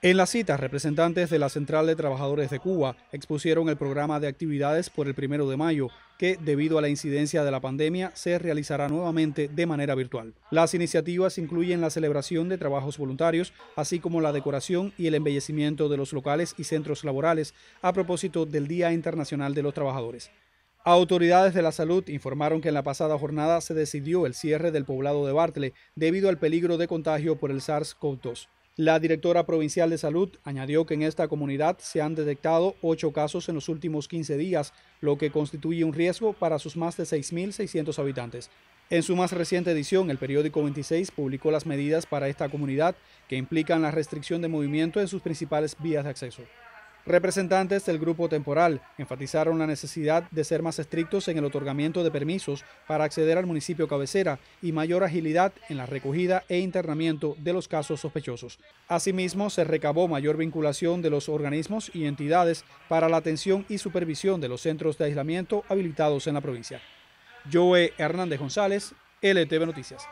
En la cita, representantes de la Central de Trabajadores de Cuba expusieron el programa de actividades por el primero de mayo, que debido a la incidencia de la pandemia se realizará nuevamente de manera virtual. Las iniciativas incluyen la celebración de trabajos voluntarios, así como la decoración y el embellecimiento de los locales y centros laborales a propósito del Día Internacional de los Trabajadores. Autoridades de la salud informaron que en la pasada jornada se decidió el cierre del poblado de Bartle debido al peligro de contagio por el SARS-CoV-2. La directora provincial de salud añadió que en esta comunidad se han detectado ocho casos en los últimos 15 días, lo que constituye un riesgo para sus más de 6.600 habitantes. En su más reciente edición, el periódico 26 publicó las medidas para esta comunidad que implican la restricción de movimiento en sus principales vías de acceso. Representantes del grupo temporal enfatizaron la necesidad de ser más estrictos en el otorgamiento de permisos para acceder al municipio cabecera y mayor agilidad en la recogida e internamiento de los casos sospechosos. Asimismo, se recabó mayor vinculación de los organismos y entidades para la atención y supervisión de los centros de aislamiento habilitados en la provincia. Joe Hernández González, LTV Noticias.